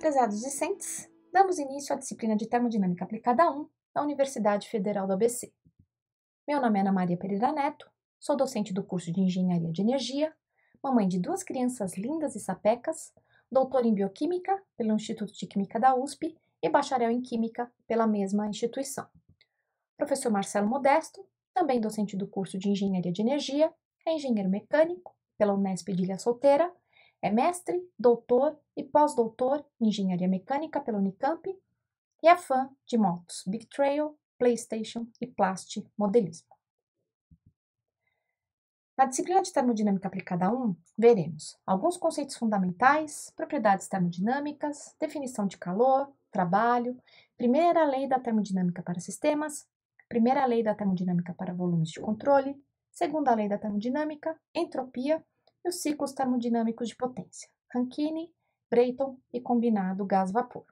Prezados discentes, damos início à disciplina de Termodinâmica Aplicada 1 da Universidade Federal do ABC. Meu nome é Ana Maria Pereira Neto, sou docente do curso de Engenharia de Energia, mamãe de duas crianças lindas e sapecas, doutora em Bioquímica pelo Instituto de Química da USP e bacharel em Química pela mesma instituição. Professor Marcelo Modesto, também docente do curso de Engenharia de Energia, é engenheiro mecânico, pela Unesp de Ilha Solteira, é mestre, doutor e pós-doutor em engenharia mecânica pela Unicamp e é fã de motos Big Trail, PlayStation e Plast Modelismo. Na disciplina de termodinâmica aplicada 1, veremos alguns conceitos fundamentais, propriedades termodinâmicas, definição de calor, trabalho, primeira lei da termodinâmica para sistemas, primeira lei da termodinâmica para volumes de controle, segundo a lei da termodinâmica, entropia e os ciclos termodinâmicos de potência, Rankine, Brayton e combinado gás-vapor.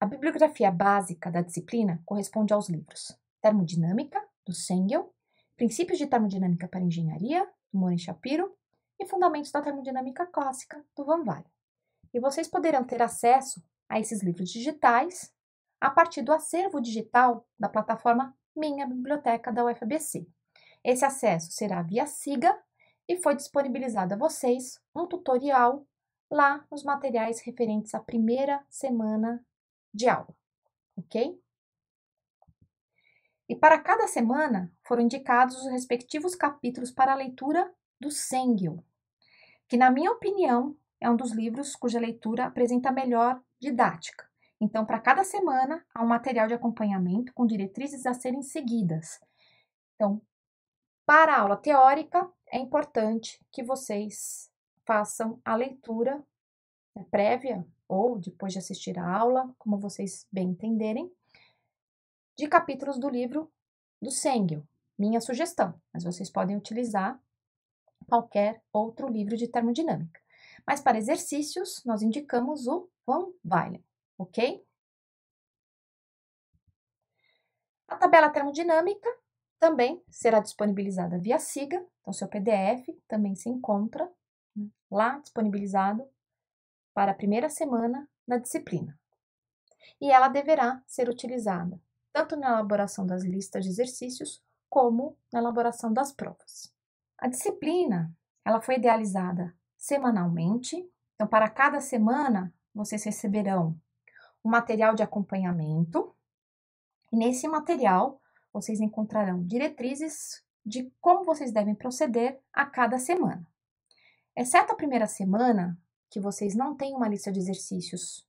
A bibliografia básica da disciplina corresponde aos livros Termodinâmica, do Sengel, Princípios de Termodinâmica para Engenharia, do Morin Shapiro, e Fundamentos da Termodinâmica Clássica, do Van Valen. E vocês poderão ter acesso a esses livros digitais a partir do acervo digital da plataforma Minha Biblioteca da UFBC, esse acesso será via SIGA e foi disponibilizado a vocês um tutorial lá nos materiais referentes à primeira semana de aula, ok? E para cada semana foram indicados os respectivos capítulos para a leitura do Sengil, que, na minha opinião, é um dos livros cuja leitura apresenta melhor didática. Então, para cada semana, há um material de acompanhamento com diretrizes a serem seguidas. Então, para a aula teórica, é importante que vocês façam a leitura né, prévia ou depois de assistir a aula, como vocês bem entenderem, de capítulos do livro do Sengel, minha sugestão, mas vocês podem utilizar qualquer outro livro de termodinâmica. Mas para exercícios, nós indicamos o Van Weilen, ok? A tabela termodinâmica também será disponibilizada via SIGA, então seu PDF também se encontra né, lá disponibilizado para a primeira semana da disciplina. E ela deverá ser utilizada tanto na elaboração das listas de exercícios como na elaboração das provas. A disciplina, ela foi idealizada semanalmente, então para cada semana vocês receberão um material de acompanhamento. E nesse material vocês encontrarão diretrizes de como vocês devem proceder a cada semana. Exceto a primeira semana, que vocês não têm uma lista de exercícios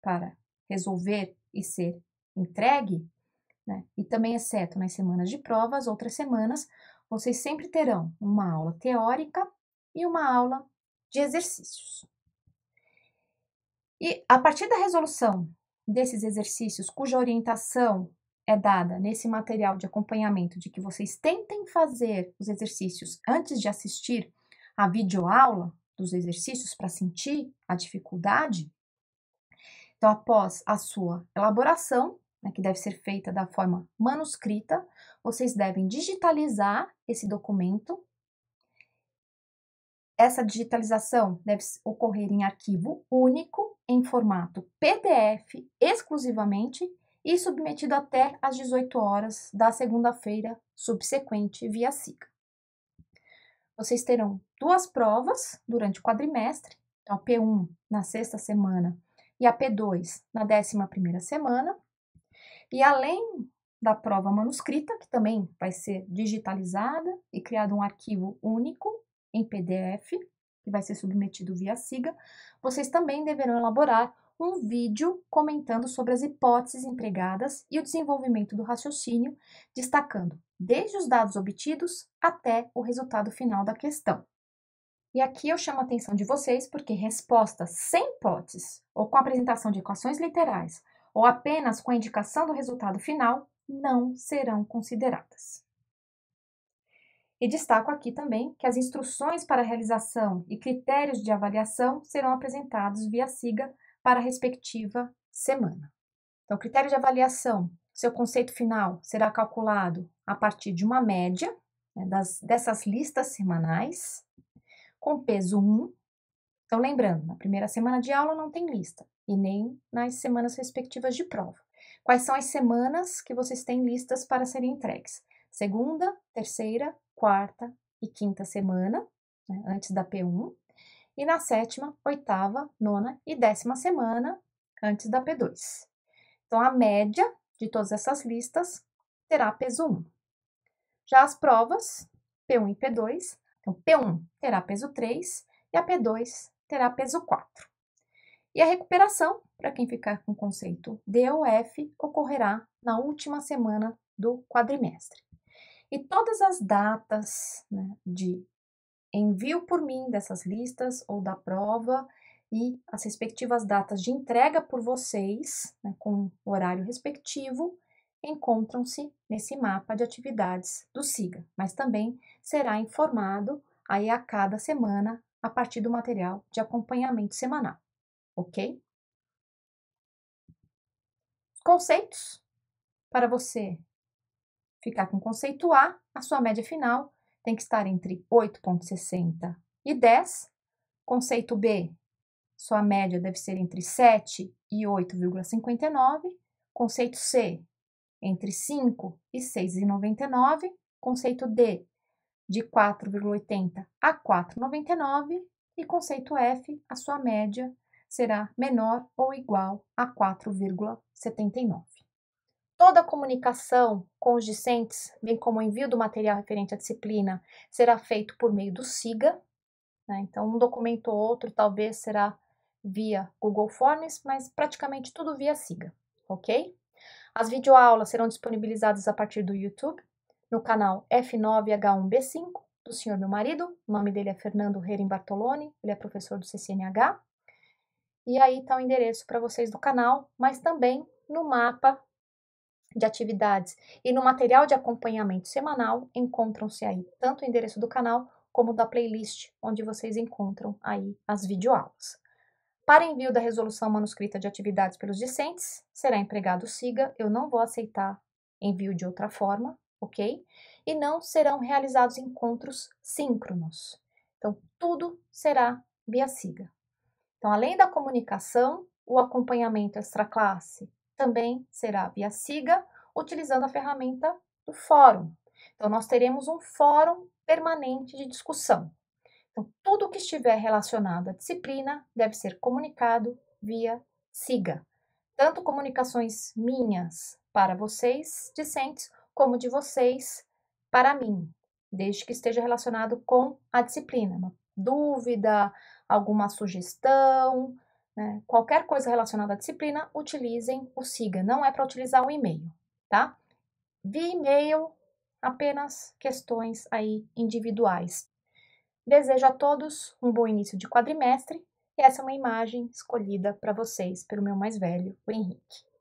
para resolver e ser entregue, né? e também exceto nas semanas de provas, outras semanas, vocês sempre terão uma aula teórica e uma aula de exercícios. E a partir da resolução desses exercícios, cuja orientação é dada nesse material de acompanhamento de que vocês tentem fazer os exercícios antes de assistir a videoaula dos exercícios para sentir a dificuldade. Então, após a sua elaboração, né, que deve ser feita da forma manuscrita, vocês devem digitalizar esse documento. Essa digitalização deve ocorrer em arquivo único, em formato PDF exclusivamente e submetido até às 18 horas da segunda-feira subsequente via SICA. Vocês terão duas provas durante o quadrimestre, então a P1 na sexta semana e a P2 na décima primeira semana. E além da prova manuscrita, que também vai ser digitalizada e criado um arquivo único em PDF, que vai ser submetido via SIGA, vocês também deverão elaborar um vídeo comentando sobre as hipóteses empregadas e o desenvolvimento do raciocínio, destacando desde os dados obtidos até o resultado final da questão. E aqui eu chamo a atenção de vocês porque respostas sem hipóteses, ou com apresentação de equações literais, ou apenas com a indicação do resultado final, não serão consideradas. E destaco aqui também que as instruções para realização e critérios de avaliação serão apresentados via SIGA para a respectiva semana. Então, critério de avaliação: seu conceito final será calculado a partir de uma média né, das, dessas listas semanais, com peso 1. Então, lembrando, na primeira semana de aula não tem lista, e nem nas semanas respectivas de prova. Quais são as semanas que vocês têm listas para serem entregues? Segunda, terceira, quarta e quinta semana, né, antes da P1 e na sétima, oitava, nona e décima semana antes da P2. Então, a média de todas essas listas terá peso 1. Já as provas, P1 e P2, então P1 terá peso 3 e a P2 terá peso 4. E a recuperação, para quem ficar com o conceito D ou F, ocorrerá na última semana do quadrimestre. E todas as datas né, de envio por mim dessas listas ou da prova e as respectivas datas de entrega por vocês, né, com o horário respectivo, encontram-se nesse mapa de atividades do SIGA, mas também será informado aí a cada semana a partir do material de acompanhamento semanal, ok? Conceitos. Para você ficar com conceito A, a sua média final tem que estar entre 8,60 e 10. Conceito B, sua média deve ser entre 7 e 8,59. Conceito C, entre 5 e 6,99. Conceito D, de 4,80 a 4,99. E conceito F, a sua média será menor ou igual a 4,79. Toda a comunicação com os discentes, bem como o envio do material referente à disciplina, será feito por meio do SIGA. Né? Então, um documento ou outro talvez será via Google Forms, mas praticamente tudo via SIGA, ok? As videoaulas serão disponibilizadas a partir do YouTube, no canal F9H1B5 do senhor meu marido, o nome dele é Fernando Herin Bartoloni, ele é professor do CCNH. E aí está o endereço para vocês do canal, mas também no mapa de atividades e no material de acompanhamento semanal encontram-se aí tanto o endereço do canal como da playlist onde vocês encontram aí as videoaulas. Para envio da resolução manuscrita de atividades pelos discentes, será empregado o SIGA, eu não vou aceitar envio de outra forma, ok? E não serão realizados encontros síncronos. Então, tudo será via SIGA. Então, além da comunicação, o acompanhamento extra classe também será via SIGA, utilizando a ferramenta do fórum. Então, nós teremos um fórum permanente de discussão. Então, tudo que estiver relacionado à disciplina deve ser comunicado via SIGA, tanto comunicações minhas para vocês, discentes, como de vocês para mim, desde que esteja relacionado com a disciplina. Uma dúvida, alguma sugestão, né, qualquer coisa relacionada à disciplina, utilizem o SIGA. Não é para utilizar o e-mail, tá? Via e-mail, apenas questões aí individuais. Desejo a todos um bom início de quadrimestre e essa é uma imagem escolhida para vocês pelo meu mais velho, o Henrique.